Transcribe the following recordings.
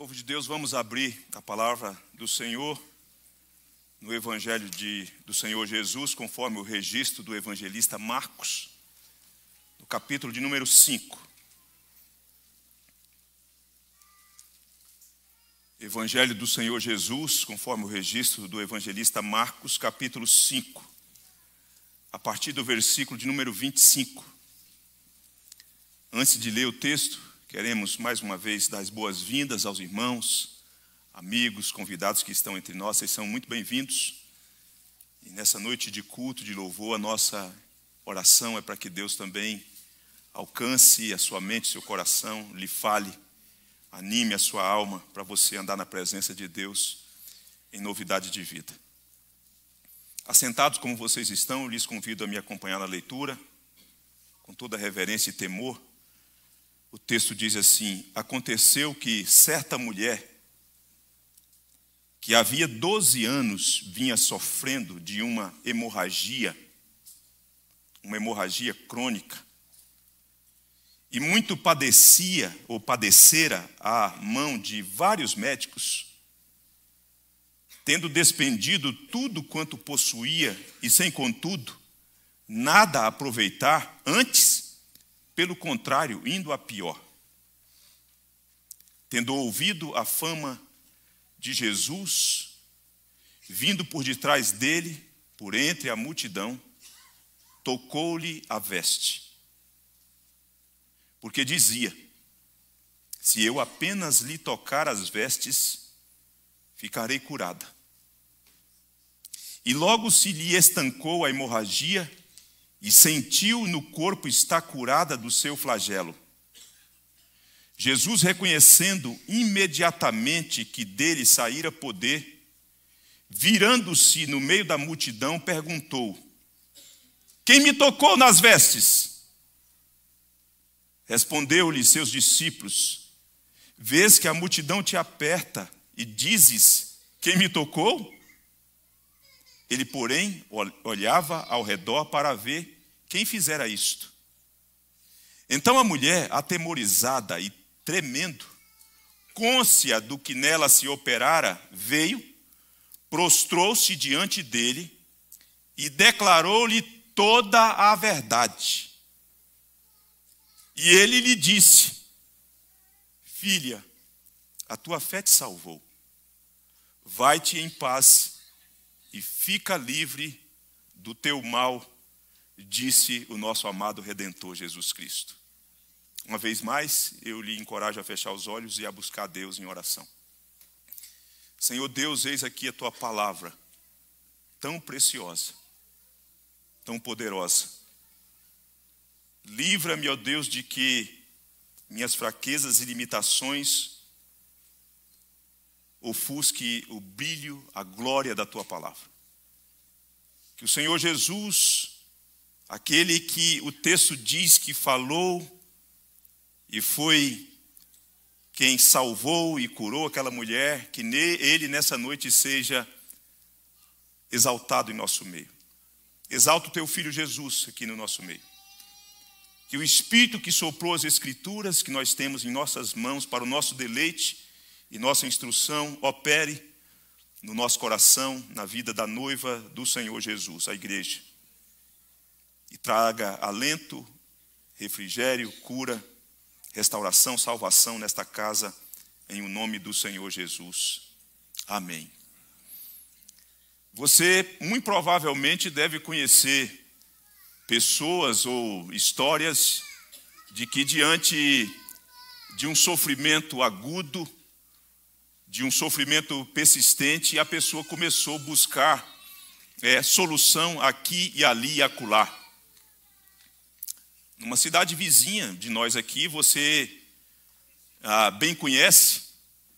Povo de Deus, vamos abrir a palavra do Senhor no Evangelho de, do Senhor Jesus, conforme o registro do evangelista Marcos, no capítulo de número 5. Evangelho do Senhor Jesus, conforme o registro do evangelista Marcos, capítulo 5, a partir do versículo de número 25. Antes de ler o texto, Queremos mais uma vez dar as boas-vindas aos irmãos, amigos, convidados que estão entre nós, vocês são muito bem-vindos. E nessa noite de culto, de louvor, a nossa oração é para que Deus também alcance a sua mente, seu coração, lhe fale, anime a sua alma para você andar na presença de Deus em novidade de vida. Assentados como vocês estão, lhes convido a me acompanhar na leitura, com toda reverência e temor o texto diz assim: Aconteceu que certa mulher, que havia 12 anos vinha sofrendo de uma hemorragia, uma hemorragia crônica, e muito padecia ou padecera a mão de vários médicos, tendo despendido tudo quanto possuía e sem contudo nada aproveitar, antes pelo contrário, indo a pior. Tendo ouvido a fama de Jesus, vindo por detrás dele, por entre a multidão, tocou-lhe a veste. Porque dizia: Se eu apenas lhe tocar as vestes, ficarei curada. E logo se lhe estancou a hemorragia e sentiu no corpo estar curada do seu flagelo. Jesus, reconhecendo imediatamente que dele saíra poder, virando-se no meio da multidão, perguntou: Quem me tocou nas vestes? Respondeu-lhe seus discípulos: Vês que a multidão te aperta e dizes: Quem me tocou? Ele, porém, olhava ao redor para ver quem fizera isto. Então a mulher, atemorizada e tremendo, côncia do que nela se operara, veio, prostrou-se diante dele e declarou-lhe toda a verdade. E ele lhe disse: Filha, a tua fé te salvou. Vai-te em paz e fica livre do teu mal, disse o nosso amado Redentor Jesus Cristo. Uma vez mais, eu lhe encorajo a fechar os olhos e a buscar Deus em oração. Senhor Deus, eis aqui a tua palavra, tão preciosa, tão poderosa. Livra-me, ó Deus, de que minhas fraquezas e limitações ofusque o brilho, a glória da tua palavra. Que o Senhor Jesus, aquele que o texto diz que falou e foi quem salvou e curou aquela mulher, que ele nessa noite seja exaltado em nosso meio. Exalta o teu filho Jesus aqui no nosso meio. Que o Espírito que soprou as Escrituras que nós temos em nossas mãos para o nosso deleite, e nossa instrução opere no nosso coração, na vida da noiva do Senhor Jesus, a igreja. E traga alento, refrigério, cura, restauração, salvação nesta casa, em o nome do Senhor Jesus. Amém. Você muito provavelmente deve conhecer pessoas ou histórias de que diante de um sofrimento agudo, de um sofrimento persistente, e a pessoa começou a buscar é, solução aqui e ali e acolá. Numa cidade vizinha de nós aqui, você ah, bem conhece,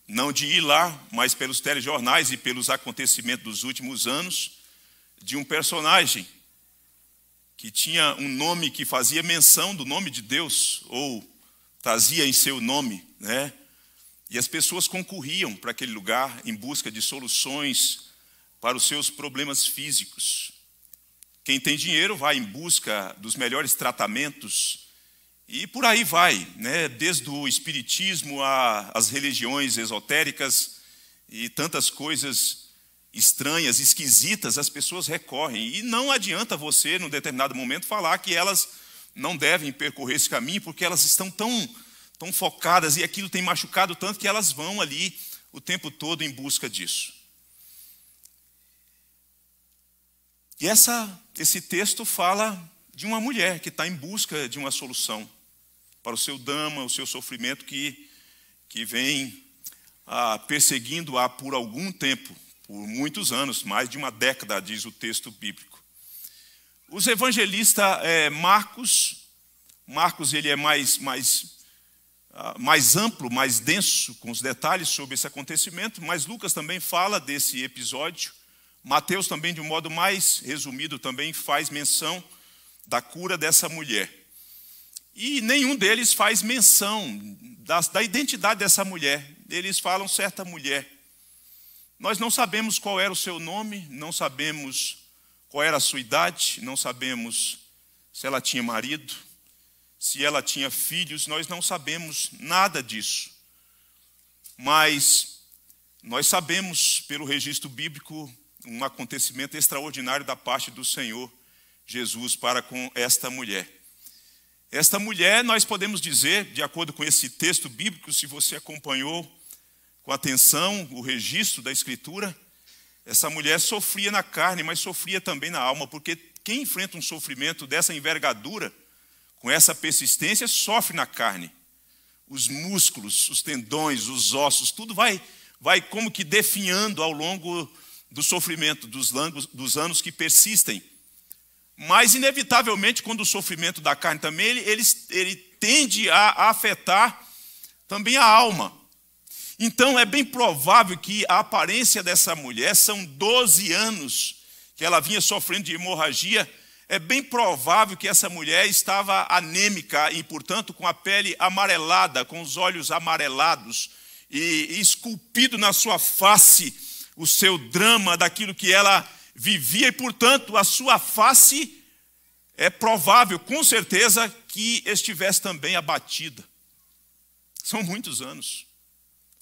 não de ir lá, mas pelos telejornais e pelos acontecimentos dos últimos anos, de um personagem que tinha um nome que fazia menção do nome de Deus, ou trazia em seu nome, né? E as pessoas concorriam para aquele lugar em busca de soluções para os seus problemas físicos. Quem tem dinheiro vai em busca dos melhores tratamentos e por aí vai, né? desde o espiritismo às religiões esotéricas e tantas coisas estranhas, esquisitas, as pessoas recorrem. E não adianta você, num determinado momento, falar que elas não devem percorrer esse caminho, porque elas estão tão estão focadas e aquilo tem machucado tanto que elas vão ali o tempo todo em busca disso. E essa, esse texto fala de uma mulher que está em busca de uma solução para o seu dama, o seu sofrimento que, que vem ah, perseguindo-a por algum tempo, por muitos anos, mais de uma década, diz o texto bíblico. Os evangelistas é, Marcos, Marcos ele é mais, mais ah, mais amplo, mais denso, com os detalhes sobre esse acontecimento, mas Lucas também fala desse episódio. Mateus também, de um modo mais resumido, também faz menção da cura dessa mulher. E nenhum deles faz menção da, da identidade dessa mulher. Eles falam certa mulher. Nós não sabemos qual era o seu nome, não sabemos qual era a sua idade, não sabemos se ela tinha marido, se ela tinha filhos, nós não sabemos nada disso. Mas nós sabemos, pelo registro bíblico, um acontecimento extraordinário da parte do Senhor Jesus para com esta mulher. Esta mulher, nós podemos dizer, de acordo com esse texto bíblico, se você acompanhou com atenção o registro da Escritura, essa mulher sofria na carne, mas sofria também na alma, porque quem enfrenta um sofrimento dessa envergadura com essa persistência, sofre na carne. Os músculos, os tendões, os ossos, tudo vai, vai como que definhando ao longo do sofrimento, dos, langos, dos anos que persistem. Mas, inevitavelmente, quando o sofrimento da carne também, ele, ele, ele tende a afetar também a alma. Então, é bem provável que a aparência dessa mulher são 12 anos que ela vinha sofrendo de hemorragia é bem provável que essa mulher estava anêmica e, portanto, com a pele amarelada, com os olhos amarelados e, esculpido na sua face o seu drama daquilo que ela vivia e, portanto, a sua face é provável, com certeza, que estivesse também abatida. São muitos anos.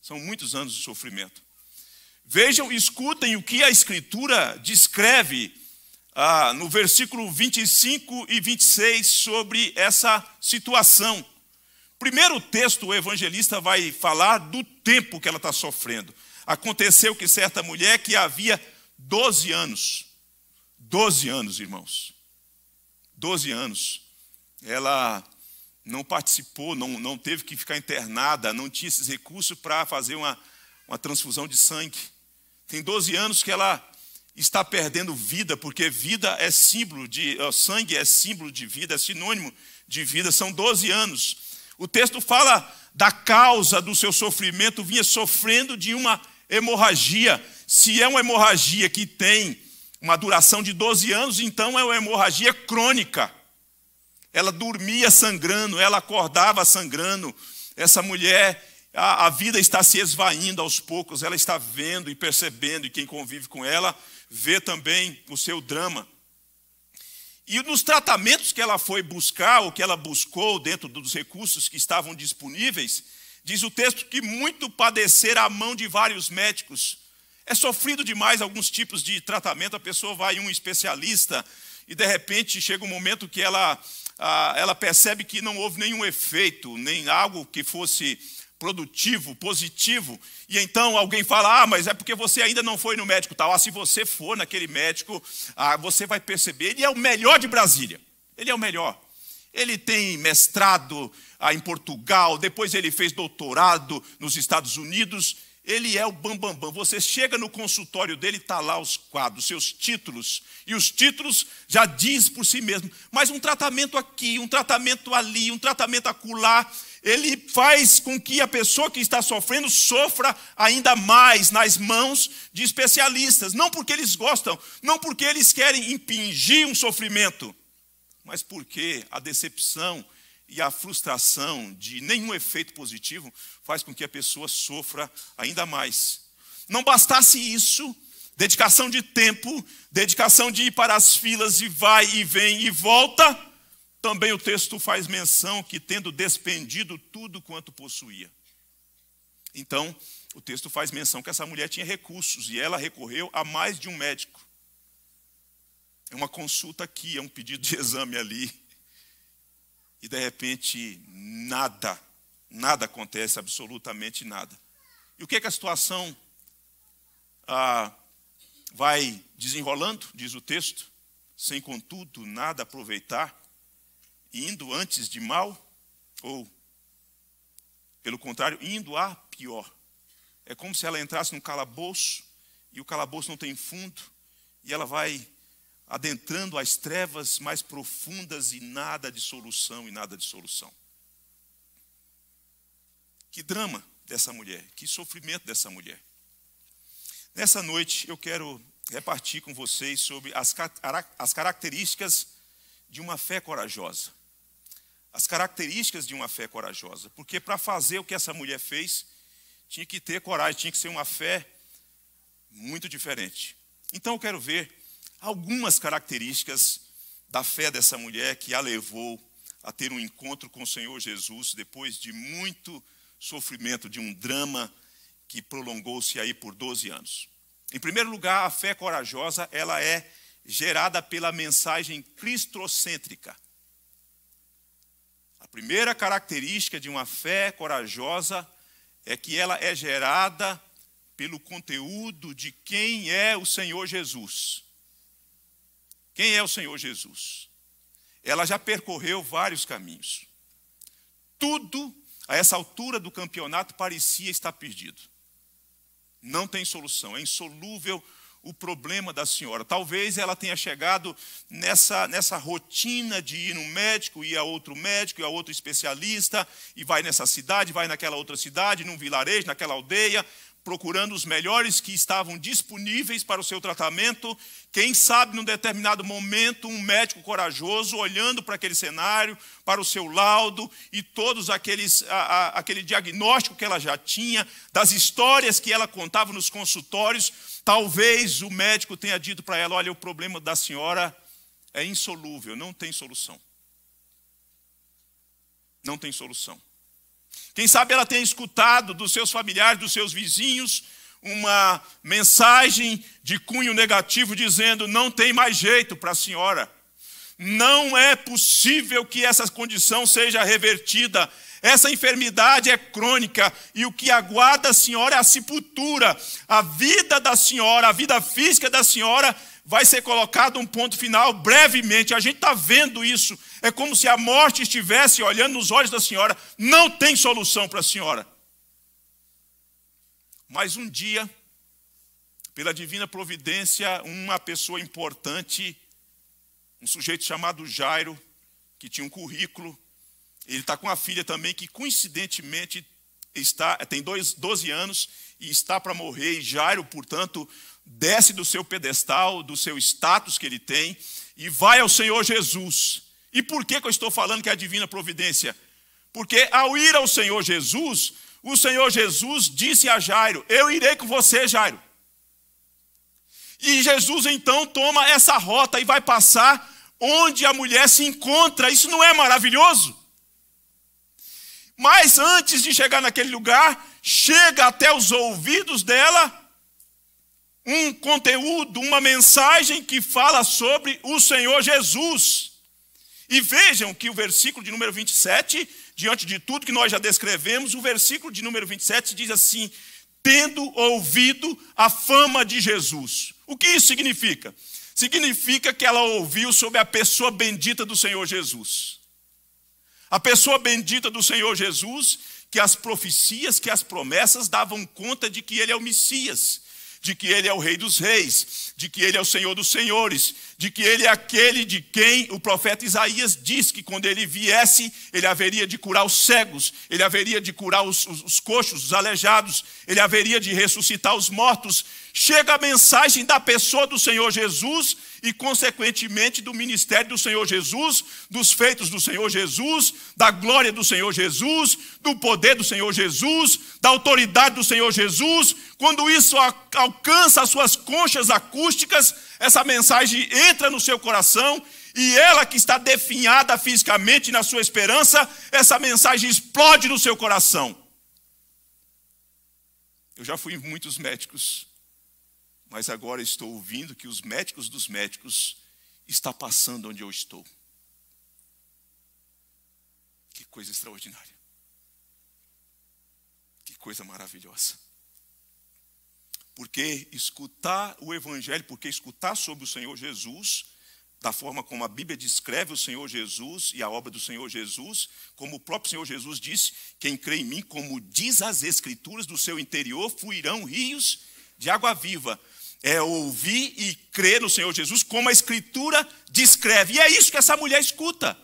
São muitos anos de sofrimento. Vejam, escutem o que a Escritura descreve ah, no versículo 25 e 26 sobre essa situação. Primeiro texto, o evangelista vai falar do tempo que ela está sofrendo. Aconteceu que certa mulher que havia 12 anos, 12 anos, irmãos, 12 anos, ela não participou, não, não teve que ficar internada, não tinha esses recursos para fazer uma, uma transfusão de sangue. Tem 12 anos que ela está perdendo vida, porque vida é símbolo de sangue, é símbolo de vida, é sinônimo de vida, são 12 anos. O texto fala da causa do seu sofrimento, vinha sofrendo de uma hemorragia. Se é uma hemorragia que tem uma duração de 12 anos, então é uma hemorragia crônica. Ela dormia sangrando, ela acordava sangrando. Essa mulher, a, a vida está se esvaindo aos poucos, ela está vendo e percebendo, e quem convive com ela vê também o seu drama. E nos tratamentos que ela foi buscar, ou que ela buscou dentro dos recursos que estavam disponíveis, diz o texto que muito padecer a mão de vários médicos. É sofrido demais alguns tipos de tratamento, a pessoa vai em um especialista e de repente chega um momento que ela, ah, ela percebe que não houve nenhum efeito, nem algo que fosse produtivo, positivo, e então alguém fala: Ah, mas é porque você ainda não foi no médico tal. Ah, se você for naquele médico, ah, você vai perceber, ele é o melhor de Brasília. Ele é o melhor. Ele tem mestrado ah, em Portugal, depois ele fez doutorado nos Estados Unidos. Ele é o bambambam. Bam, bam. Você chega no consultório dele, está lá os quadros, seus títulos. E os títulos já diz por si mesmo. Mas um tratamento aqui, um tratamento ali, um tratamento acolá ele faz com que a pessoa que está sofrendo sofra ainda mais nas mãos de especialistas. Não porque eles gostam, não porque eles querem impingir um sofrimento, mas porque a decepção e a frustração de nenhum efeito positivo faz com que a pessoa sofra ainda mais. Não bastasse isso, dedicação de tempo, dedicação de ir para as filas e vai e vem e volta também o texto faz menção que, tendo despendido tudo quanto possuía. Então, o texto faz menção que essa mulher tinha recursos e ela recorreu a mais de um médico. É uma consulta aqui, é um pedido de exame ali. E de repente, nada, nada acontece, absolutamente nada. E o que é que a situação ah, vai desenrolando, diz o texto? Sem contudo nada aproveitar, indo antes de mal, ou, pelo contrário, indo a pior. É como se ela entrasse num calabouço, e o calabouço não tem fundo, e ela vai adentrando as trevas mais profundas e nada de solução, e nada de solução. Que drama dessa mulher, que sofrimento dessa mulher. Nessa noite eu quero repartir com vocês sobre as, as características de uma fé corajosa as características de uma fé corajosa. Porque para fazer o que essa mulher fez, tinha que ter coragem, tinha que ser uma fé muito diferente. Então eu quero ver algumas características da fé dessa mulher que a levou a ter um encontro com o Senhor Jesus depois de muito sofrimento, de um drama que prolongou-se aí por 12 anos. Em primeiro lugar, a fé corajosa, ela é gerada pela mensagem cristocêntrica primeira característica de uma fé corajosa é que ela é gerada pelo conteúdo de quem é o Senhor Jesus. Quem é o Senhor Jesus? Ela já percorreu vários caminhos. Tudo a essa altura do campeonato parecia estar perdido. Não tem solução, é insolúvel o problema da senhora. Talvez ela tenha chegado nessa, nessa rotina de ir no médico, ir a outro médico, ir a outro especialista, e vai nessa cidade, vai naquela outra cidade, num vilarejo, naquela aldeia, procurando os melhores que estavam disponíveis para o seu tratamento. Quem sabe, num determinado momento, um médico corajoso, olhando para aquele cenário, para o seu laudo e todos aqueles a, a, aquele diagnóstico que ela já tinha, das histórias que ela contava nos consultórios, talvez o médico tenha dito para ela: olha, o problema da senhora é insolúvel, não tem solução. Não tem solução. Quem sabe ela tenha escutado dos seus familiares, dos seus vizinhos, uma mensagem de cunho negativo dizendo: não tem mais jeito para a senhora. Não é possível que essa condição seja revertida. Essa enfermidade é crônica e o que aguarda a senhora é a sepultura. A vida da senhora, a vida física da senhora vai ser colocado um ponto final brevemente. A gente está vendo isso. É como se a morte estivesse olhando nos olhos da senhora. Não tem solução para a senhora. Mas um dia, pela divina providência, uma pessoa importante, um sujeito chamado Jairo, que tinha um currículo, ele está com a filha também, que coincidentemente está, tem dois, 12 anos e está para morrer. E Jairo, portanto, desce do seu pedestal, do seu status que ele tem, e vai ao Senhor Jesus. E por que, que eu estou falando que é a divina providência? Porque ao ir ao Senhor Jesus, o Senhor Jesus disse a Jairo: Eu irei com você, Jairo. E Jesus então toma essa rota e vai passar onde a mulher se encontra. Isso não é maravilhoso? Mas antes de chegar naquele lugar, chega até os ouvidos dela um conteúdo, uma mensagem que fala sobre o Senhor Jesus. E vejam que o versículo de número 27, diante de tudo que nós já descrevemos, o versículo de número 27 diz assim: tendo ouvido a fama de Jesus. O que isso significa? Significa que ela ouviu sobre a pessoa bendita do Senhor Jesus. A pessoa bendita do Senhor Jesus, que as profecias, que as promessas davam conta de que ele é o Messias, de que ele é o Rei dos Reis, de que ele é o Senhor dos Senhores, de que ele é aquele de quem o profeta Isaías diz que quando ele viesse, ele haveria de curar os cegos, ele haveria de curar os, os, os coxos, os aleijados, ele haveria de ressuscitar os mortos, Chega a mensagem da pessoa do Senhor Jesus e, consequentemente, do ministério do Senhor Jesus, dos feitos do Senhor Jesus, da glória do Senhor Jesus, do poder do Senhor Jesus, da autoridade do Senhor Jesus. Quando isso alcança as suas conchas acústicas, essa mensagem entra no seu coração e ela que está definhada fisicamente na sua esperança, essa mensagem explode no seu coração. Eu já fui em muitos médicos mas agora estou ouvindo que os médicos dos médicos está passando onde eu estou. Que coisa extraordinária. Que coisa maravilhosa. Porque escutar o evangelho, porque escutar sobre o Senhor Jesus, da forma como a Bíblia descreve o Senhor Jesus e a obra do Senhor Jesus, como o próprio Senhor Jesus disse: quem crê em mim, como diz as Escrituras, do seu interior fluirão rios de água viva. É ouvir e crer no Senhor Jesus, como a Escritura descreve. E é isso que essa mulher escuta.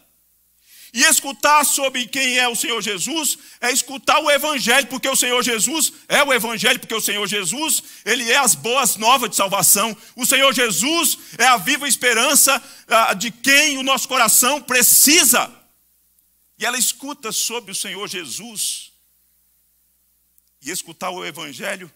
E escutar sobre quem é o Senhor Jesus é escutar o Evangelho, porque o Senhor Jesus é o Evangelho, porque o Senhor Jesus, ele é as boas novas de salvação. O Senhor Jesus é a viva esperança ah, de quem o nosso coração precisa. E ela escuta sobre o Senhor Jesus. E escutar o Evangelho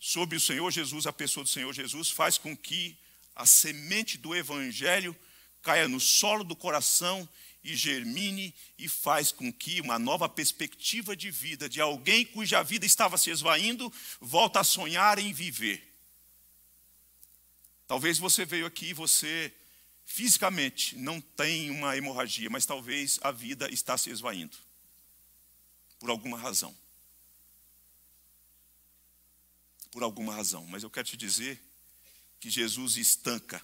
sobre o Senhor Jesus, a pessoa do Senhor Jesus, faz com que a semente do Evangelho caia no solo do coração e germine e faz com que uma nova perspectiva de vida de alguém cuja vida estava se esvaindo volta a sonhar em viver. Talvez você veio aqui e você fisicamente não tem uma hemorragia, mas talvez a vida está se esvaindo por alguma razão. por alguma razão, mas eu quero te dizer que Jesus estanca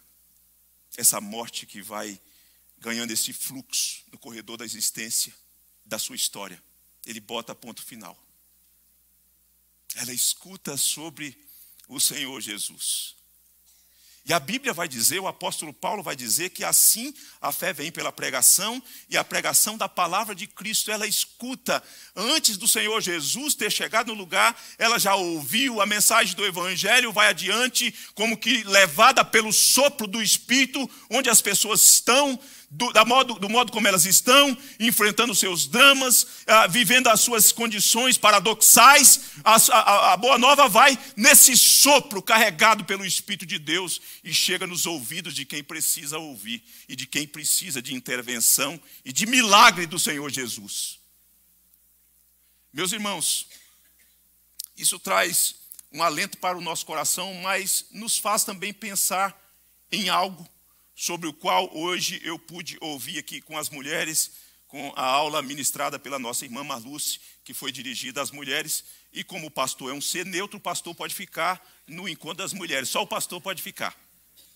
essa morte que vai ganhando esse fluxo no corredor da existência, da sua história. Ele bota ponto final. Ela escuta sobre o Senhor Jesus. E a Bíblia vai dizer, o apóstolo Paulo vai dizer que assim a fé vem pela pregação e a pregação da palavra de Cristo, ela escuta. Antes do Senhor Jesus ter chegado no lugar, ela já ouviu a mensagem do evangelho, vai adiante como que levada pelo sopro do espírito, onde as pessoas estão do, modo, do modo como elas estão, enfrentando seus dramas, ah, vivendo as suas condições paradoxais, a, a, a boa nova vai nesse sopro carregado pelo Espírito de Deus e chega nos ouvidos de quem precisa ouvir e de quem precisa de intervenção e de milagre do Senhor Jesus. Meus irmãos, isso traz um alento para o nosso coração, mas nos faz também pensar em algo sobre o qual hoje eu pude ouvir aqui com as mulheres, com a aula ministrada pela nossa irmã Marluce, que foi dirigida às mulheres. E como o pastor é um ser neutro, o pastor pode ficar no encontro das mulheres, só o pastor pode ficar.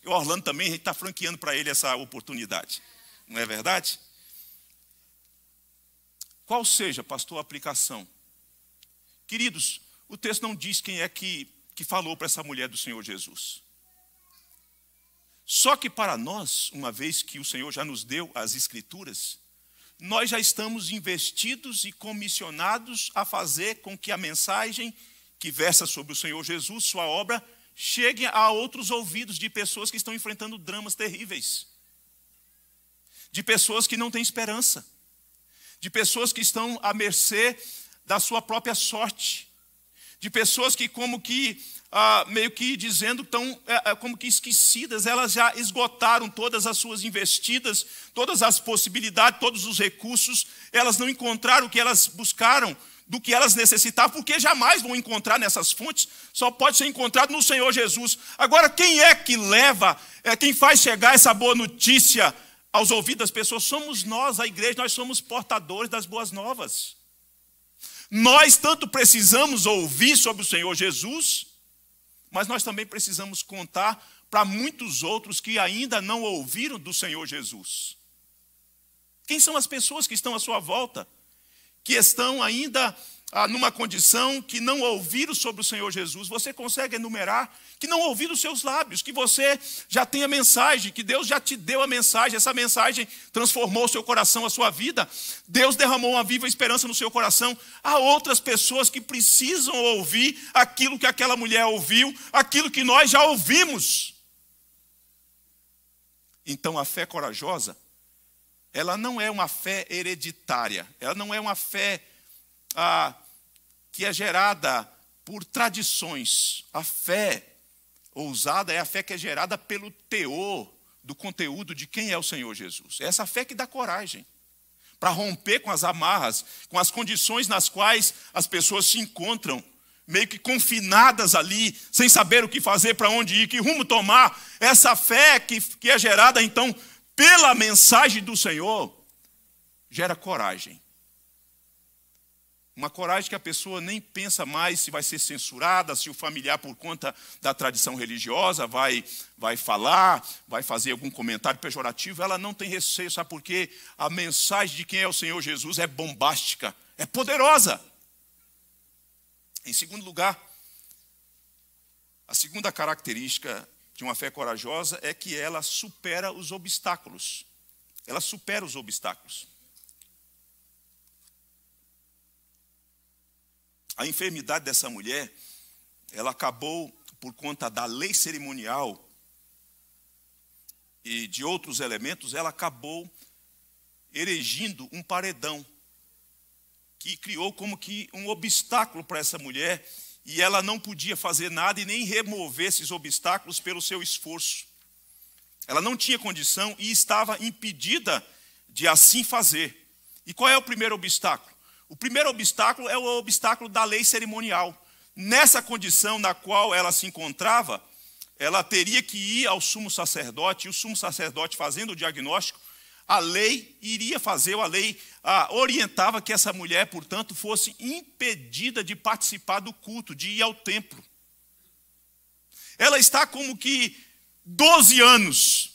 E o Orlando também está franqueando para ele essa oportunidade, não é verdade? Qual seja, pastor, a aplicação? Queridos, o texto não diz quem é que, que falou para essa mulher do Senhor Jesus. Só que para nós, uma vez que o Senhor já nos deu as Escrituras, nós já estamos investidos e comissionados a fazer com que a mensagem que versa sobre o Senhor Jesus, sua obra, chegue a outros ouvidos de pessoas que estão enfrentando dramas terríveis, de pessoas que não têm esperança, de pessoas que estão à mercê da sua própria sorte, de pessoas que, como que, ah, meio que dizendo, estão eh, eh, como que esquecidas, elas já esgotaram todas as suas investidas, todas as possibilidades, todos os recursos, elas não encontraram o que elas buscaram, do que elas necessitavam, porque jamais vão encontrar nessas fontes, só pode ser encontrado no Senhor Jesus. Agora, quem é que leva, é quem faz chegar essa boa notícia aos ouvidos das pessoas? Somos nós, a igreja, nós somos portadores das boas novas. Nós tanto precisamos ouvir sobre o Senhor Jesus, mas nós também precisamos contar para muitos outros que ainda não ouviram do Senhor Jesus. Quem são as pessoas que estão à sua volta, que estão ainda ah, numa condição que não ouviram sobre o Senhor Jesus, você consegue enumerar que não ouviram os seus lábios, que você já tem a mensagem, que Deus já te deu a mensagem, essa mensagem transformou o seu coração, a sua vida, Deus derramou uma viva esperança no seu coração. Há outras pessoas que precisam ouvir aquilo que aquela mulher ouviu, aquilo que nós já ouvimos. Então a fé corajosa, ela não é uma fé hereditária, ela não é uma fé ah, que é gerada por tradições. A fé ousada é a fé que é gerada pelo teor do conteúdo de quem é o Senhor Jesus. É essa fé que dá coragem para romper com as amarras, com as condições nas quais as pessoas se encontram, meio que confinadas ali, sem saber o que fazer, para onde ir, que rumo tomar. Essa fé que, que é gerada então pela mensagem do Senhor gera coragem uma coragem que a pessoa nem pensa mais se vai ser censurada, se o familiar, por conta da tradição religiosa, vai, vai falar, vai fazer algum comentário pejorativo. Ela não tem receio, sabe por quê? A mensagem de quem é o Senhor Jesus é bombástica, é poderosa. Em segundo lugar, a segunda característica de uma fé corajosa é que ela supera os obstáculos. Ela supera os obstáculos. A enfermidade dessa mulher, ela acabou por conta da lei cerimonial e de outros elementos, ela acabou erigindo um paredão que criou como que um obstáculo para essa mulher e ela não podia fazer nada e nem remover esses obstáculos pelo seu esforço. Ela não tinha condição e estava impedida de assim fazer. E qual é o primeiro obstáculo? O primeiro obstáculo é o obstáculo da lei cerimonial. Nessa condição na qual ela se encontrava, ela teria que ir ao sumo sacerdote, e o sumo sacerdote, fazendo o diagnóstico, a lei iria fazer, a lei orientava que essa mulher, portanto, fosse impedida de participar do culto, de ir ao templo. Ela está como que 12 anos,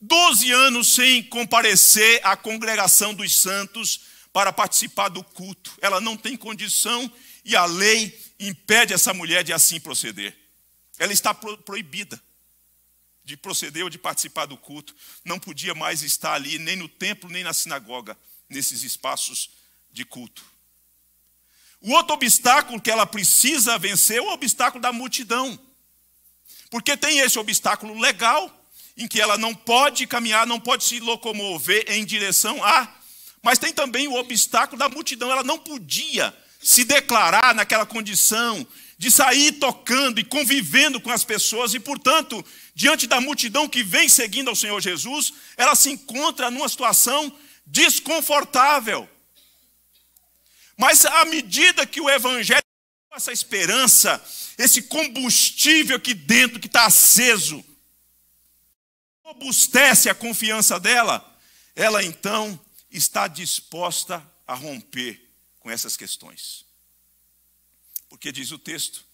12 anos sem comparecer à congregação dos santos para participar do culto. Ela não tem condição e a lei impede essa mulher de assim proceder. Ela está pro proibida de proceder ou de participar do culto. Não podia mais estar ali, nem no templo, nem na sinagoga, nesses espaços de culto. O outro obstáculo que ela precisa vencer é o obstáculo da multidão. Porque tem esse obstáculo legal, em que ela não pode caminhar, não pode se locomover em direção à mas tem também o obstáculo da multidão. Ela não podia se declarar naquela condição de sair tocando e convivendo com as pessoas, e, portanto, diante da multidão que vem seguindo ao Senhor Jesus, ela se encontra numa situação desconfortável. Mas à medida que o Evangelho, essa esperança, esse combustível aqui dentro que está aceso, robustece a confiança dela, ela então está disposta a romper com essas questões. Porque diz o texto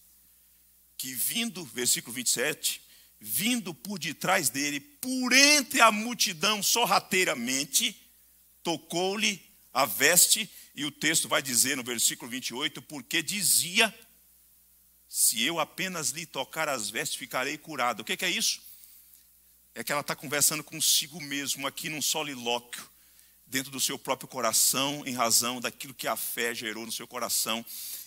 que vindo, versículo 27, vindo por detrás dele, por entre a multidão sorrateiramente, tocou-lhe a veste, e o texto vai dizer no versículo 28, porque dizia: Se eu apenas lhe tocar as vestes, ficarei curado. O que é isso? É que ela está conversando consigo mesmo aqui num solilóquio dentro do seu próprio coração, em razão daquilo que a fé gerou no seu coração.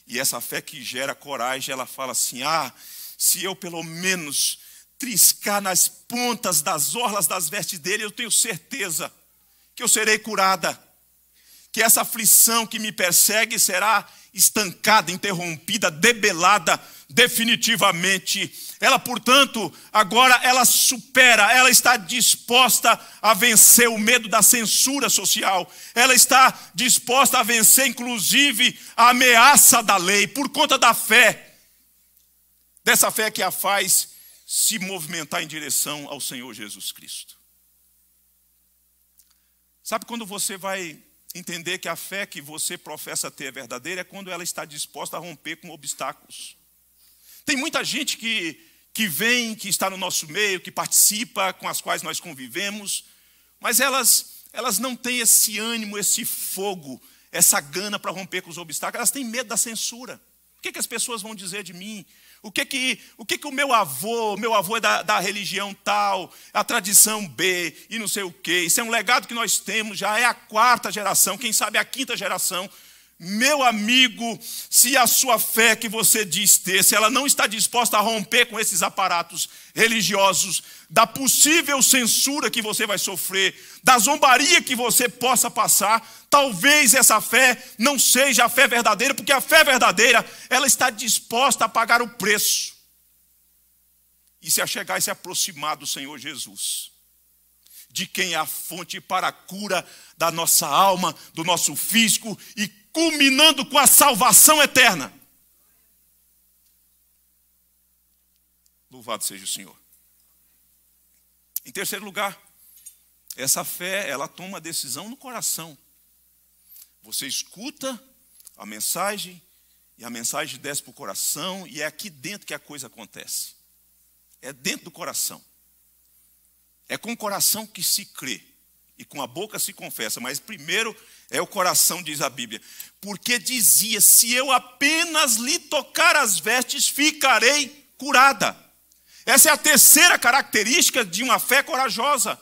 E essa fé que gera coragem, ela fala assim: ah, se eu pelo menos triscar nas pontas das orlas das vestes dele, eu tenho certeza que eu serei curada que essa aflição que me persegue será estancada, interrompida, debelada definitivamente. Ela, portanto, agora ela supera, ela está disposta a vencer o medo da censura social. Ela está disposta a vencer inclusive a ameaça da lei por conta da fé. Dessa fé que a faz se movimentar em direção ao Senhor Jesus Cristo. Sabe quando você vai Entender que a fé que você professa ter é verdadeira é quando ela está disposta a romper com obstáculos. Tem muita gente que, que vem, que está no nosso meio, que participa, com as quais nós convivemos, mas elas, elas não têm esse ânimo, esse fogo, essa gana para romper com os obstáculos, elas têm medo da censura. O que, que as pessoas vão dizer de mim? O que que o, que que o meu avô, meu avô é da, da religião tal, a tradição B e não sei o quê. Isso é um legado que nós temos, já é a quarta geração, quem sabe a quinta geração meu amigo, se a sua fé que você diz ter, se ela não está disposta a romper com esses aparatos religiosos, da possível censura que você vai sofrer, da zombaria que você possa passar, talvez essa fé não seja a fé verdadeira, porque a fé verdadeira, ela está disposta a pagar o preço e se a chegar e se aproximar do Senhor Jesus de quem é a fonte para a cura da nossa alma, do nosso físico e culminando com a salvação eterna. Louvado seja o Senhor. Em terceiro lugar, essa fé, ela toma uma decisão no coração. Você escuta a mensagem e a mensagem desce para o coração e é aqui dentro que a coisa acontece. É dentro do coração. É com o coração que se crê e com a boca se confessa, mas primeiro é o coração, diz a Bíblia. Porque dizia: Se eu apenas lhe tocar as vestes, ficarei curada. Essa é a terceira característica de uma fé corajosa.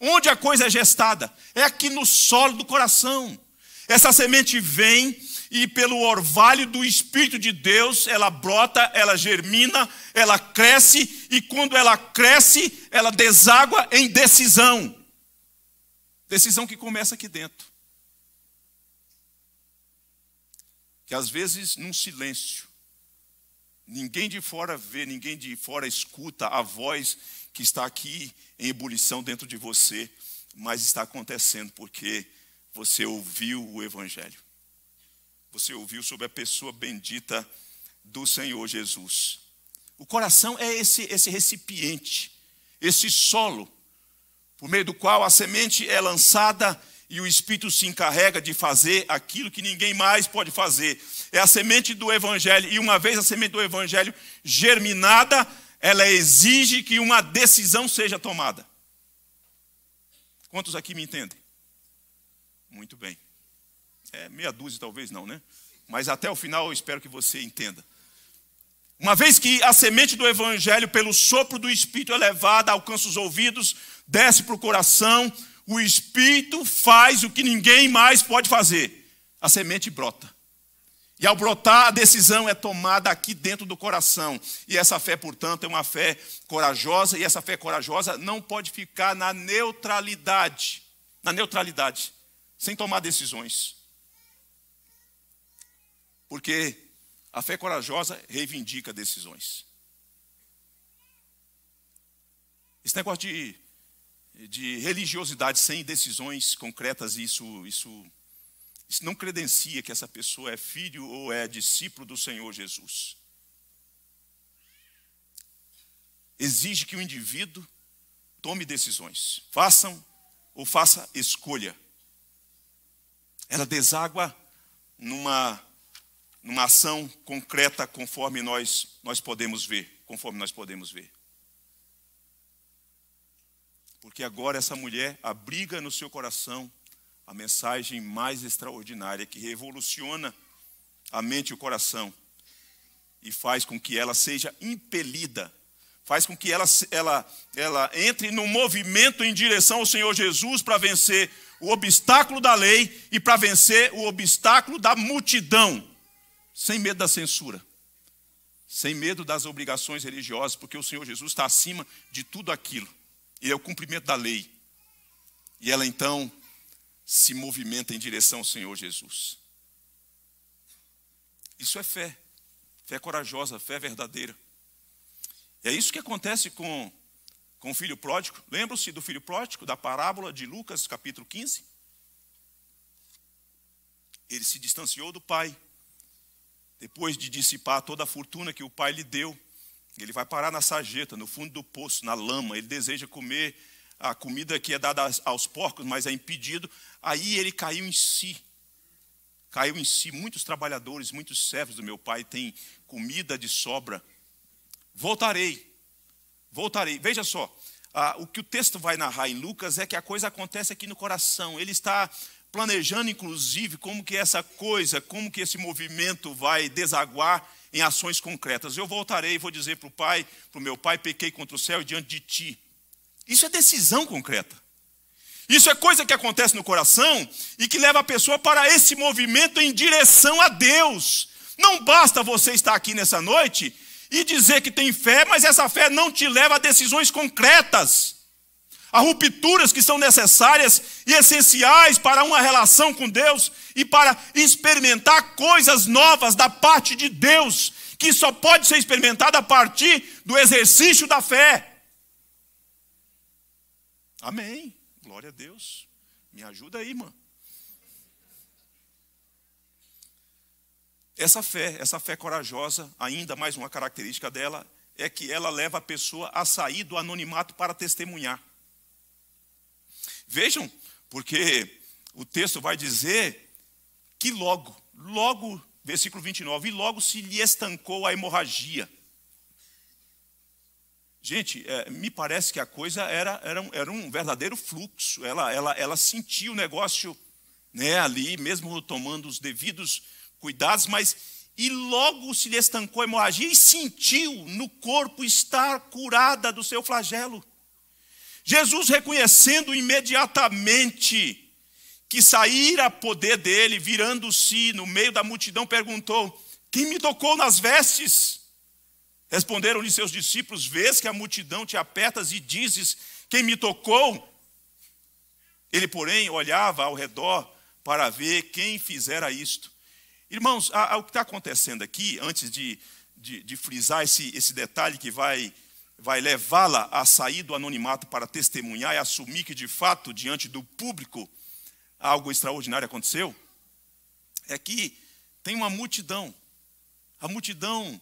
Onde a coisa é gestada? É aqui no solo do coração. Essa semente vem, e pelo orvalho do Espírito de Deus, ela brota, ela germina, ela cresce, e quando ela cresce, ela deságua em decisão. Decisão que começa aqui dentro. Que às vezes, num silêncio, ninguém de fora vê, ninguém de fora escuta a voz que está aqui em ebulição dentro de você, mas está acontecendo porque você ouviu o Evangelho você ouviu sobre a pessoa bendita do Senhor Jesus. O coração é esse, esse recipiente, esse solo, por meio do qual a semente é lançada e o Espírito se encarrega de fazer aquilo que ninguém mais pode fazer. É a semente do Evangelho, e uma vez a semente do Evangelho germinada, ela exige que uma decisão seja tomada. Quantos aqui me entendem? Muito bem. É, meia dúzia talvez não, né? Mas até o final eu espero que você entenda. Uma vez que a semente do Evangelho, pelo sopro do Espírito, elevada, alcança os ouvidos, desce para o coração, o Espírito faz o que ninguém mais pode fazer: a semente brota. E ao brotar, a decisão é tomada aqui dentro do coração. E essa fé, portanto, é uma fé corajosa, e essa fé corajosa não pode ficar na neutralidade na neutralidade, sem tomar decisões. Porque a fé corajosa reivindica decisões. Esse negócio de, de religiosidade sem decisões concretas, isso, isso, isso não credencia que essa pessoa é filho ou é discípulo do Senhor Jesus. Exige que o indivíduo tome decisões, façam ou faça escolha. Ela deságua numa numa ação concreta conforme nós, nós podemos ver, conforme nós podemos ver. Porque agora essa mulher abriga no seu coração a mensagem mais extraordinária que revoluciona a mente e o coração e faz com que ela seja impelida, faz com que ela, ela, ela entre no movimento em direção ao Senhor Jesus para vencer o obstáculo da lei e para vencer o obstáculo da multidão sem medo da censura, sem medo das obrigações religiosas, porque o Senhor Jesus está acima de tudo aquilo. e é o cumprimento da lei. E ela então se movimenta em direção ao Senhor Jesus. Isso é fé. Fé corajosa, fé verdadeira. É isso que acontece com, com o filho pródigo. Lembram-se do filho pródigo, da parábola de Lucas, capítulo 15? Ele se distanciou do pai depois de dissipar toda a fortuna que o pai lhe deu, ele vai parar na sarjeta, no fundo do poço, na lama. Ele deseja comer a comida que é dada aos porcos, mas é impedido. Aí ele caiu em si. Caiu em si. Muitos trabalhadores, muitos servos do meu pai têm comida de sobra. Voltarei. Voltarei. Veja só. Ah, o que o texto vai narrar em Lucas é que a coisa acontece aqui no coração. Ele está planejando inclusive como que essa coisa, como que esse movimento vai desaguar em ações concretas. Eu voltarei e vou dizer para o pai, para o meu pai, pequei contra o céu diante de ti. Isso é decisão concreta. Isso é coisa que acontece no coração e que leva a pessoa para esse movimento em direção a Deus. Não basta você estar aqui nessa noite e dizer que tem fé, mas essa fé não te leva a decisões concretas. Há rupturas que são necessárias e essenciais para uma relação com Deus e para experimentar coisas novas da parte de Deus, que só pode ser experimentada a partir do exercício da fé. Amém. Glória a Deus. Me ajuda aí, irmã. Essa fé, essa fé corajosa, ainda mais uma característica dela, é que ela leva a pessoa a sair do anonimato para testemunhar. Vejam, porque o texto vai dizer que logo, logo, versículo 29, e logo se lhe estancou a hemorragia. Gente, é, me parece que a coisa era, era, um, era um verdadeiro fluxo. Ela, ela, ela sentiu o negócio né, ali, mesmo tomando os devidos cuidados, mas e logo se lhe estancou a hemorragia e sentiu no corpo estar curada do seu flagelo. Jesus reconhecendo imediatamente que saíra poder dele, virando-se no meio da multidão, perguntou: Quem me tocou nas vestes? Responderam-lhe seus discípulos: Vês que a multidão te apertas e dizes: Quem me tocou? Ele, porém, olhava ao redor para ver quem fizera isto. Irmãos, a, a, o que está acontecendo aqui, antes de, de, de frisar esse, esse detalhe que vai vai levá-la a sair do anonimato para testemunhar e assumir que, de fato, diante do público, algo extraordinário aconteceu, é que tem uma multidão. A multidão,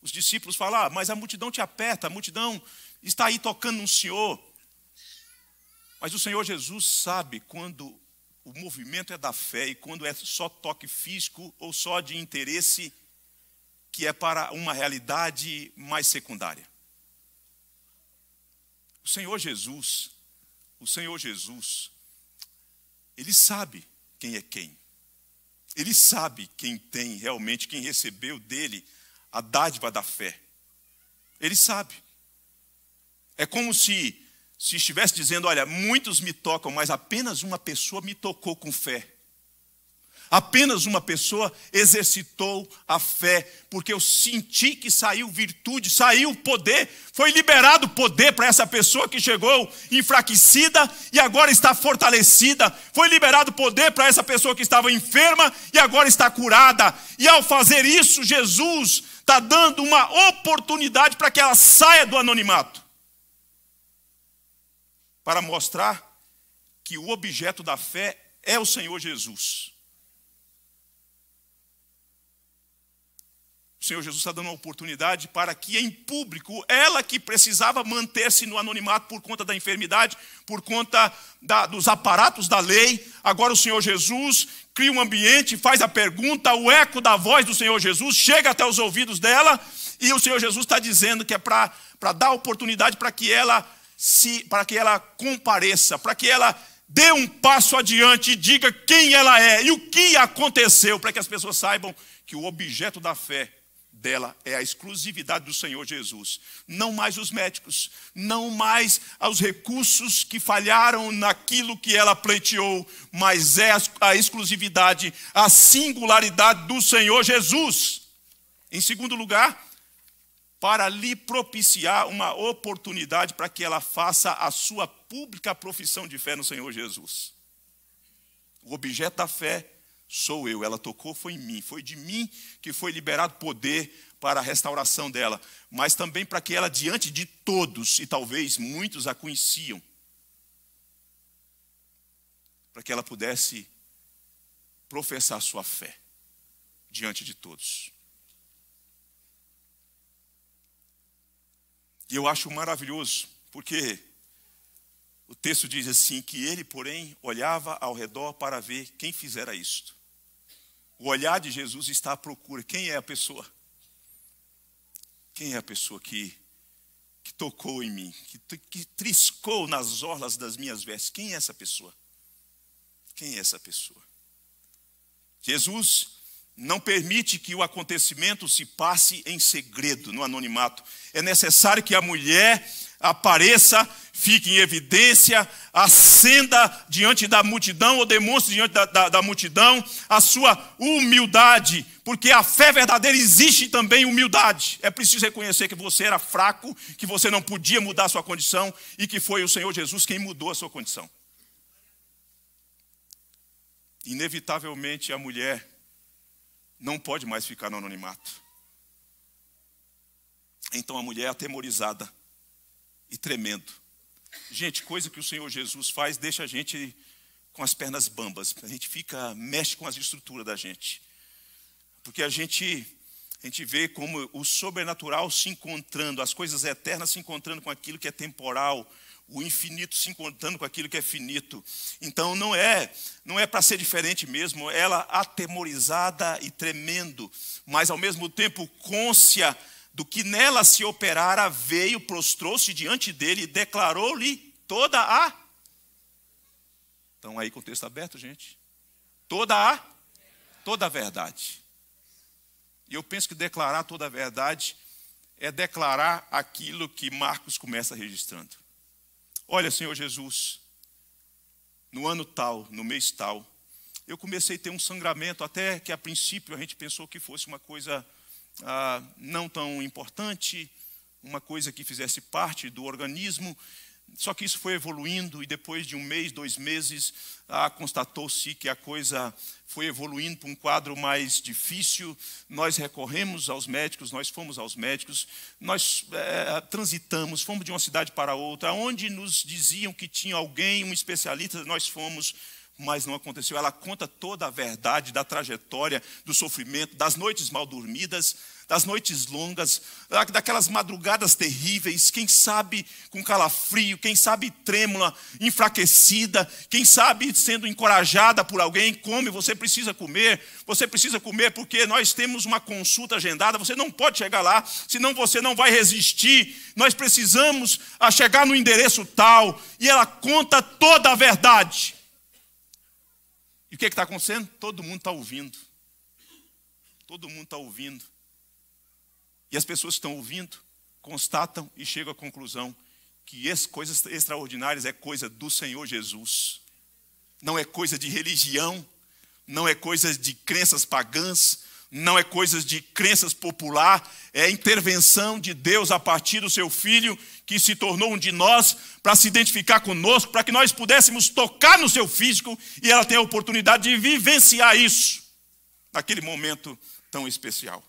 os discípulos falam, ah, mas a multidão te aperta, a multidão está aí tocando um senhor. Mas o Senhor Jesus sabe quando o movimento é da fé e quando é só toque físico ou só de interesse que é para uma realidade mais secundária. Senhor Jesus, o Senhor Jesus, ele sabe quem é quem. Ele sabe quem tem realmente, quem recebeu dele a dádiva da fé. Ele sabe. É como se se estivesse dizendo, olha, muitos me tocam, mas apenas uma pessoa me tocou com fé. Apenas uma pessoa exercitou a fé, porque eu senti que saiu virtude, saiu poder, foi liberado poder para essa pessoa que chegou enfraquecida e agora está fortalecida, foi liberado poder para essa pessoa que estava enferma e agora está curada. E ao fazer isso, Jesus está dando uma oportunidade para que ela saia do anonimato para mostrar que o objeto da fé é o Senhor Jesus. O Senhor Jesus está dando uma oportunidade para que, em público, ela que precisava manter-se no anonimato por conta da enfermidade, por conta da, dos aparatos da lei, agora o Senhor Jesus cria um ambiente, faz a pergunta, o eco da voz do Senhor Jesus chega até os ouvidos dela, e o Senhor Jesus está dizendo que é para dar oportunidade para que ela se, para que ela compareça, para que ela dê um passo adiante e diga quem ela é e o que aconteceu, para que as pessoas saibam que o objeto da fé dela é a exclusividade do Senhor Jesus. Não mais os médicos, não mais os recursos que falharam naquilo que ela pleiteou, mas é a exclusividade, a singularidade do Senhor Jesus. Em segundo lugar, para lhe propiciar uma oportunidade para que ela faça a sua pública profissão de fé no Senhor Jesus. O objeto da fé sou eu. Ela tocou, foi em mim. Foi de mim que foi liberado poder para a restauração dela, mas também para que ela, diante de todos, e talvez muitos a conheciam, para que ela pudesse professar sua fé diante de todos. E eu acho maravilhoso, porque o texto diz assim: que ele, porém, olhava ao redor para ver quem fizera isto. O olhar de Jesus está à procura. Quem é a pessoa? Quem é a pessoa que, que tocou em mim, que, que triscou nas orlas das minhas vestes? Quem é essa pessoa? Quem é essa pessoa? Jesus não permite que o acontecimento se passe em segredo, no anonimato. É necessário que a mulher apareça, fique em evidência, acenda diante da multidão ou demonstre diante da, da, da multidão a sua humildade, porque a fé verdadeira existe também humildade. É preciso reconhecer que você era fraco, que você não podia mudar a sua condição e que foi o Senhor Jesus quem mudou a sua condição. Inevitavelmente a mulher não pode mais ficar no anonimato. Então a mulher é atemorizada e tremendo. Gente, coisa que o Senhor Jesus faz deixa a gente com as pernas bambas. A gente fica, mexe com as estruturas da gente. Porque a gente a gente vê como o sobrenatural se encontrando, as coisas eternas se encontrando com aquilo que é temporal, o infinito se encontrando com aquilo que é finito. Então não é, não é para ser diferente mesmo, é ela atemorizada e tremendo, mas ao mesmo tempo côncia do que nela se operara, veio, prostrou-se diante dele e declarou-lhe toda a Estão aí com o texto aberto, gente? Toda a toda a verdade. E eu penso que declarar toda a verdade é declarar aquilo que Marcos começa registrando. Olha, Senhor Jesus, no ano tal, no mês tal, eu comecei a ter um sangramento, até que a princípio a gente pensou que fosse uma coisa ah, não tão importante, uma coisa que fizesse parte do organismo, só que isso foi evoluindo e depois de um mês, dois meses, ah, constatou-se que a coisa foi evoluindo para um quadro mais difícil. Nós recorremos aos médicos, nós fomos aos médicos, nós é, transitamos, fomos de uma cidade para outra. Onde nos diziam que tinha alguém, um especialista, nós fomos mas não aconteceu. Ela conta toda a verdade da trajetória, do sofrimento, das noites mal dormidas, das noites longas, daquelas madrugadas terríveis, quem sabe com calafrio, quem sabe trêmula, enfraquecida, quem sabe sendo encorajada por alguém, come, você precisa comer, você precisa comer porque nós temos uma consulta agendada, você não pode chegar lá, senão você não vai resistir. Nós precisamos chegar no endereço tal, e ela conta toda a verdade que é está acontecendo? Todo mundo está ouvindo. Todo mundo está ouvindo. E as pessoas que estão ouvindo constatam e chegam à conclusão que essas coisas extraordinárias é coisa do Senhor Jesus. Não é coisa de religião, não é coisa de crenças pagãs, não é coisas de crenças popular, é intervenção de Deus a partir do seu filho que se tornou um de nós para se identificar conosco, para que nós pudéssemos tocar no seu físico e ela tem a oportunidade de vivenciar isso naquele momento tão especial.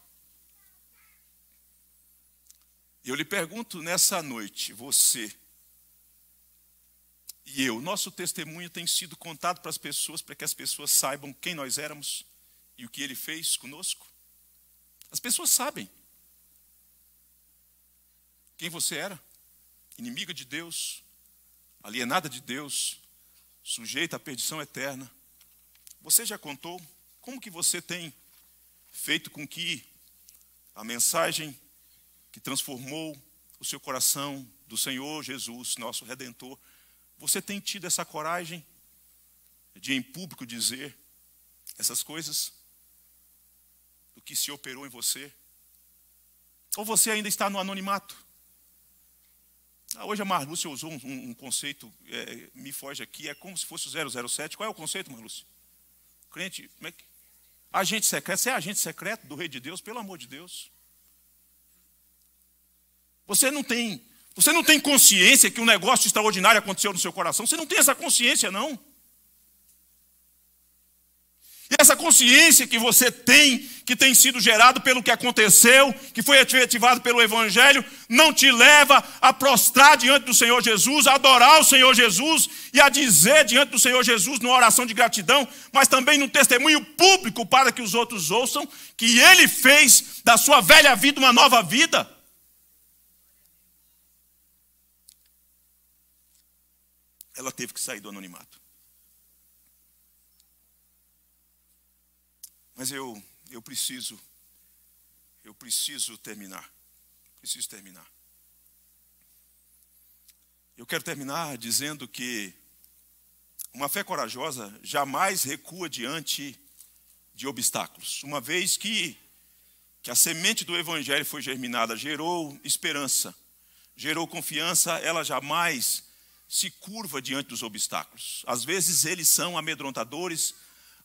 Eu lhe pergunto nessa noite, você e eu, nosso testemunho tem sido contado para as pessoas para que as pessoas saibam quem nós éramos? e o que ele fez conosco? As pessoas sabem quem você era, inimiga de Deus, alienada de Deus, sujeita à perdição eterna. Você já contou como que você tem feito com que a mensagem que transformou o seu coração do Senhor Jesus, nosso redentor, você tem tido essa coragem de em público dizer essas coisas? do que se operou em você? Ou você ainda está no anonimato? Ah, hoje a Marlúcia usou um, um, um conceito, é, me foge aqui, é como se fosse o 007. Qual é o conceito, Marlúcia? Crente, como é que... Agente secreto, você é agente secreto do rei de Deus, pelo amor de Deus. Você não tem, você não tem consciência que um negócio extraordinário aconteceu no seu coração. Você não tem essa consciência, não. E essa consciência que você tem, que tem sido gerado pelo que aconteceu, que foi ativado pelo Evangelho, não te leva a prostrar diante do Senhor Jesus, a adorar o Senhor Jesus e a dizer diante do Senhor Jesus numa oração de gratidão, mas também num testemunho público para que os outros ouçam que Ele fez da sua velha vida uma nova vida. Ela teve que sair do anonimato. Mas eu, eu preciso, eu preciso terminar. Preciso terminar. Eu quero terminar dizendo que uma fé corajosa jamais recua diante de obstáculos. Uma vez que, que a semente do Evangelho foi germinada, gerou esperança, gerou confiança, ela jamais se curva diante dos obstáculos. Às vezes eles são amedrontadores,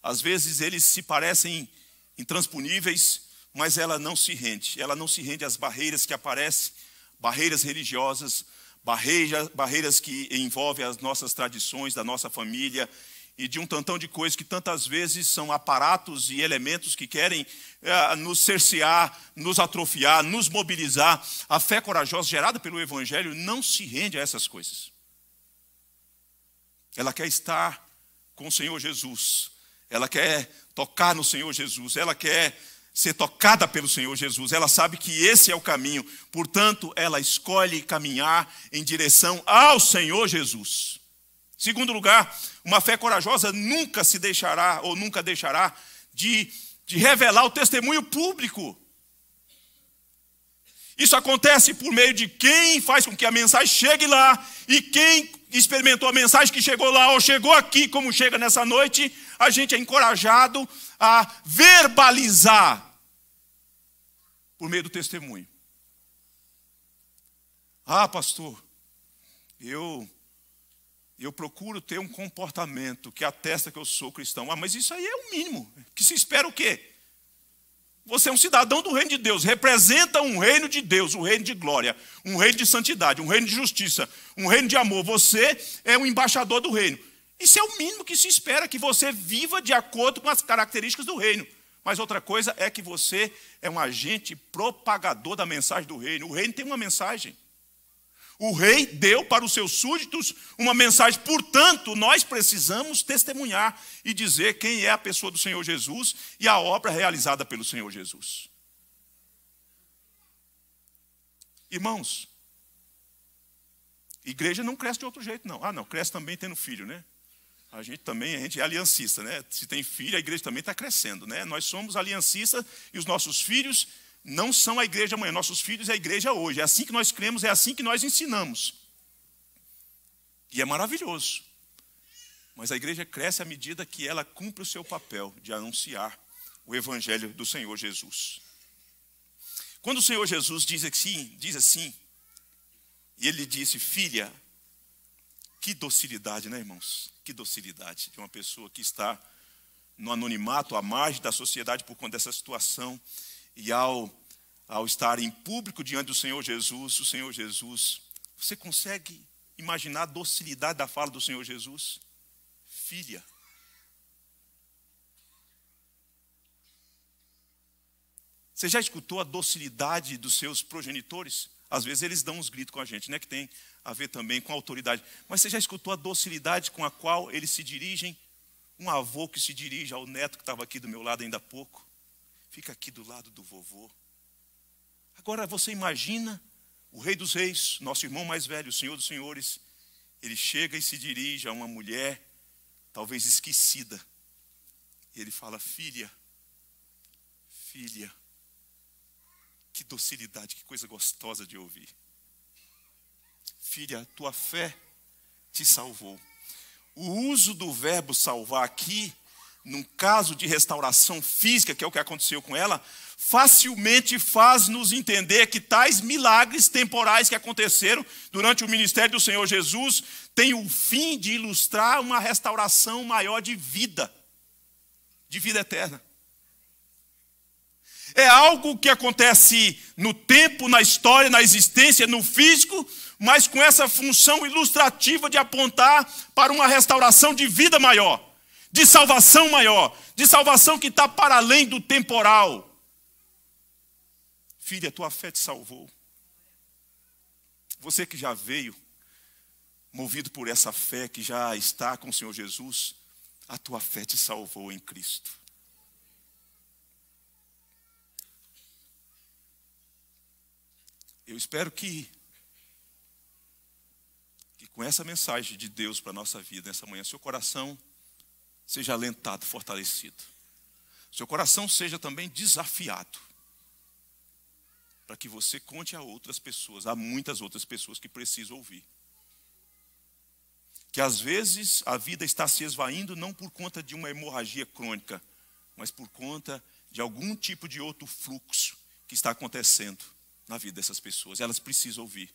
às vezes eles se parecem intransponíveis, mas ela não se rende. Ela não se rende às barreiras que aparecem, barreiras religiosas, barreiras, barreiras que envolvem as nossas tradições, da nossa família e de um tantão de coisas que tantas vezes são aparatos e elementos que querem é, nos cercear, nos atrofiar, nos mobilizar. A fé corajosa gerada pelo Evangelho não se rende a essas coisas. Ela quer estar com o Senhor Jesus, ela quer tocar no Senhor Jesus, ela quer ser tocada pelo Senhor Jesus, ela sabe que esse é o caminho, portanto, ela escolhe caminhar em direção ao Senhor Jesus. Segundo lugar, uma fé corajosa nunca se deixará ou nunca deixará de, de revelar o testemunho público isso acontece por meio de quem faz com que a mensagem chegue lá e quem experimentou a mensagem que chegou lá ou chegou aqui, como chega nessa noite, a gente é encorajado a verbalizar por meio do testemunho. Ah, pastor, eu eu procuro ter um comportamento que atesta que eu sou cristão. Ah, mas isso aí é o mínimo. Que se espera o quê? Você é um cidadão do reino de Deus, representa um reino de Deus, um reino de glória, um reino de santidade, um reino de justiça, um reino de amor. Você é um embaixador do reino. Isso é o mínimo que se espera, que você viva de acordo com as características do reino. Mas outra coisa é que você é um agente propagador da mensagem do reino. O reino tem uma mensagem. O rei deu para os seus súditos uma mensagem, portanto, nós precisamos testemunhar e dizer quem é a pessoa do Senhor Jesus e a obra realizada pelo Senhor Jesus. Irmãos, igreja não cresce de outro jeito, não. Ah, não, cresce também tendo filho, né? A gente também a gente é aliancista, né? Se tem filho, a igreja também está crescendo, né? Nós somos aliancistas e os nossos filhos não são a igreja amanhã, nossos filhos é a igreja hoje. É assim que nós cremos, é assim que nós ensinamos. E é maravilhoso. Mas a igreja cresce à medida que ela cumpre o seu papel de anunciar o evangelho do Senhor Jesus. Quando o Senhor Jesus diz assim, diz assim, e ele disse: "Filha, que docilidade, né, irmãos? Que docilidade de uma pessoa que está no anonimato, à margem da sociedade por conta dessa situação e ao, ao estar em público diante do Senhor Jesus, o Senhor Jesus, você consegue imaginar a docilidade da fala do Senhor Jesus? Filha. Você já escutou a docilidade dos seus progenitores? Às vezes eles dão uns gritos com a gente, né? Que tem a ver também com a autoridade. Mas você já escutou a docilidade com a qual eles se dirigem? Um avô que se dirige ao neto que estava aqui do meu lado ainda há pouco fica aqui do lado do vovô. Agora você imagina o Rei dos Reis, nosso irmão mais velho, o Senhor dos Senhores, ele chega e se dirige a uma mulher, talvez esquecida. E ele fala: Filha, filha, que docilidade, que coisa gostosa de ouvir. Filha, tua fé te salvou. O uso do verbo salvar aqui num caso de restauração física, que é o que aconteceu com ela, facilmente faz-nos entender que tais milagres temporais que aconteceram durante o ministério do Senhor Jesus têm o fim de ilustrar uma restauração maior de vida, de vida eterna. É algo que acontece no tempo, na história, na existência, no físico, mas com essa função ilustrativa de apontar para uma restauração de vida maior de salvação maior, de salvação que está para além do temporal. Filha, tua fé te salvou. Você que já veio, movido por essa fé que já está com o Senhor Jesus, a tua fé te salvou em Cristo. Eu espero que, que com essa mensagem de Deus para a nossa vida nessa manhã, seu coração seja alentado, fortalecido. Seu coração seja também desafiado. Para que você conte a outras pessoas, há muitas outras pessoas que precisam ouvir. Que às vezes a vida está se esvaindo não por conta de uma hemorragia crônica, mas por conta de algum tipo de outro fluxo que está acontecendo na vida dessas pessoas. Elas precisam ouvir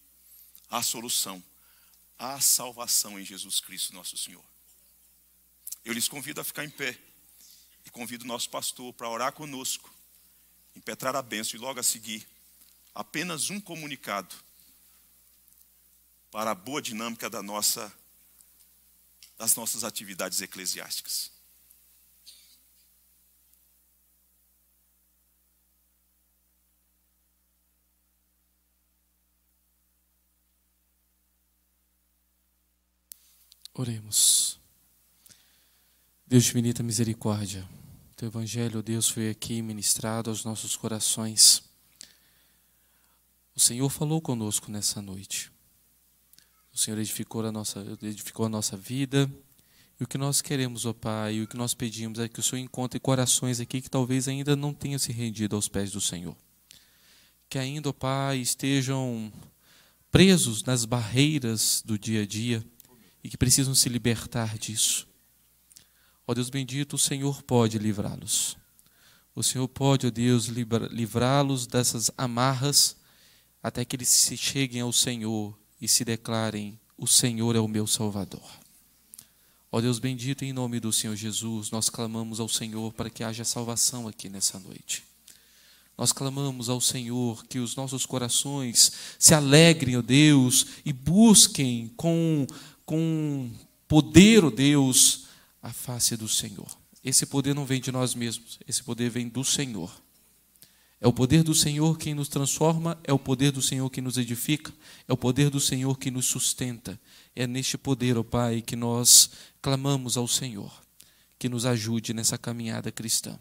há solução, há salvação em Jesus Cristo, nosso Senhor. Eu lhes convido a ficar em pé e convido o nosso pastor para orar conosco, impetrar a bênção e logo a seguir, apenas um comunicado para a boa dinâmica da nossa, das nossas atividades eclesiásticas. Oremos. Deus de infinita misericórdia, teu evangelho, Deus, foi aqui ministrado aos nossos corações. O Senhor falou conosco nessa noite. O Senhor edificou a nossa, edificou a nossa vida. E o que nós queremos, ó Pai, o que nós pedimos é que o Senhor encontre corações aqui que talvez ainda não tenham se rendido aos pés do Senhor. Que ainda, ó Pai, estejam presos nas barreiras do dia a dia e que precisam se libertar disso Ó Deus bendito, o Senhor pode livrá-los. O Senhor pode, ó Deus, livrá-los dessas amarras até que eles se cheguem ao Senhor e se declarem: O Senhor é o meu Salvador. Ó Deus bendito, em nome do Senhor Jesus, nós clamamos ao Senhor para que haja salvação aqui nessa noite. Nós clamamos ao Senhor que os nossos corações se alegrem, ó Deus, e busquem com, com poder, ó Deus, a face do Senhor. Esse poder não vem de nós mesmos, esse poder vem do Senhor. É o poder do Senhor quem nos transforma, é o poder do Senhor que nos edifica, é o poder do Senhor que nos sustenta. É neste poder, ó oh Pai, que nós clamamos ao Senhor, que nos ajude nessa caminhada cristã.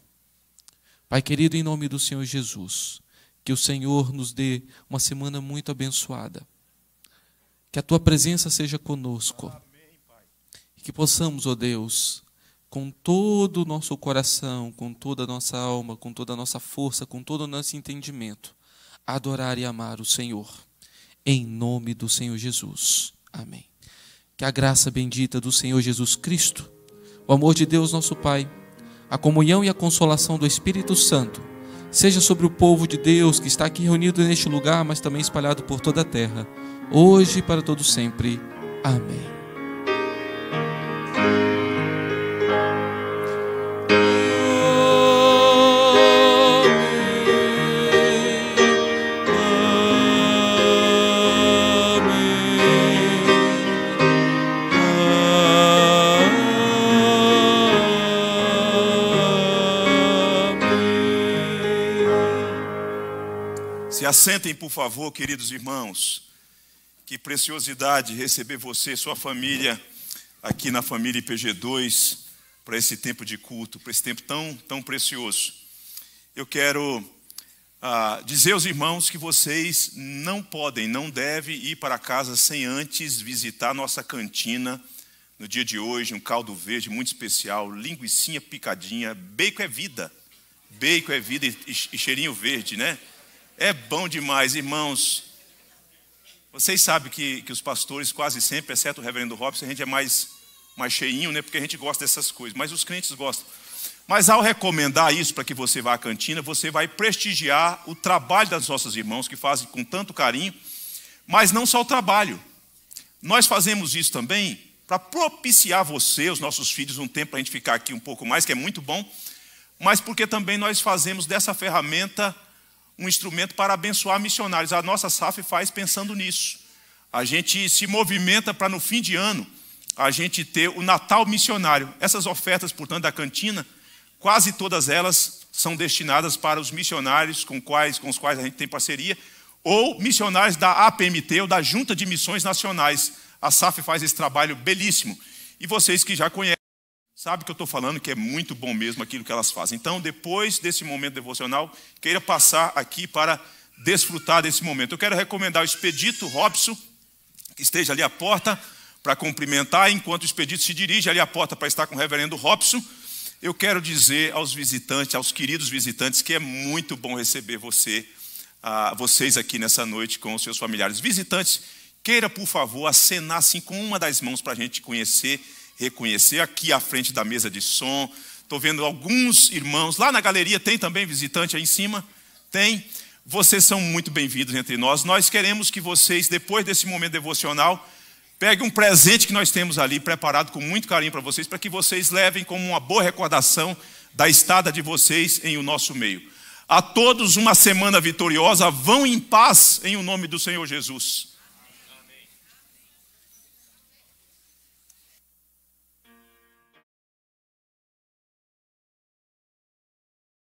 Pai querido, em nome do Senhor Jesus, que o Senhor nos dê uma semana muito abençoada. Que a tua presença seja conosco. E que possamos, ó oh Deus, com todo o nosso coração, com toda a nossa alma, com toda a nossa força, com todo o nosso entendimento, adorar e amar o Senhor. Em nome do Senhor Jesus. Amém. Que a graça bendita do Senhor Jesus Cristo, o amor de Deus, nosso Pai, a comunhão e a consolação do Espírito Santo, seja sobre o povo de Deus que está aqui reunido neste lugar, mas também espalhado por toda a terra, hoje e para todo sempre. Amém. Sentem, por favor, queridos irmãos. Que preciosidade receber você, sua família, aqui na família IPG2, para esse tempo de culto, para esse tempo tão, tão precioso. Eu quero ah, dizer aos irmãos que vocês não podem, não devem ir para casa sem antes visitar nossa cantina no dia de hoje, um caldo verde muito especial, linguiçinha picadinha, bacon é vida, bacon é vida e cheirinho verde, né? É bom demais, irmãos. Vocês sabem que, que os pastores, quase sempre, exceto o reverendo Robson, a gente é mais, mais cheinho, né? Porque a gente gosta dessas coisas, mas os crentes gostam. Mas ao recomendar isso para que você vá à cantina, você vai prestigiar o trabalho das nossas irmãos que fazem com tanto carinho, mas não só o trabalho. Nós fazemos isso também para propiciar você, os nossos filhos, um tempo para a gente ficar aqui um pouco mais, que é muito bom, mas porque também nós fazemos dessa ferramenta um instrumento para abençoar missionários. A nossa SAF faz pensando nisso. A gente se movimenta para no fim de ano a gente ter o Natal missionário. Essas ofertas, portanto, da cantina, quase todas elas são destinadas para os missionários com, quais, com os quais a gente tem parceria, ou missionários da APMT ou da Junta de Missões Nacionais. A SAF faz esse trabalho belíssimo. E vocês que já conhecem sabe que eu estou falando que é muito bom mesmo aquilo que elas fazem. Então, depois desse momento devocional, queira passar aqui para desfrutar desse momento. Eu quero recomendar o Expedito Robson, que esteja ali à porta para cumprimentar, enquanto o Expedito se dirige ali à porta para estar com o reverendo Robson. Eu quero dizer aos visitantes, aos queridos visitantes, que é muito bom receber você, uh, vocês aqui nessa noite com os seus familiares. Visitantes, queira, por favor, acenar assim com uma das mãos para a gente conhecer reconhecer. Aqui à frente da mesa de som, estou vendo alguns irmãos. Lá na galeria tem também visitante aí em cima? Tem. Vocês são muito bem-vindos entre nós. Nós queremos que vocês, depois desse momento devocional, peguem um presente que nós temos ali preparado com muito carinho para vocês, para que vocês levem como uma boa recordação da estada de vocês em o nosso meio. A todos uma semana vitoriosa, vão em paz em o nome do Senhor Jesus.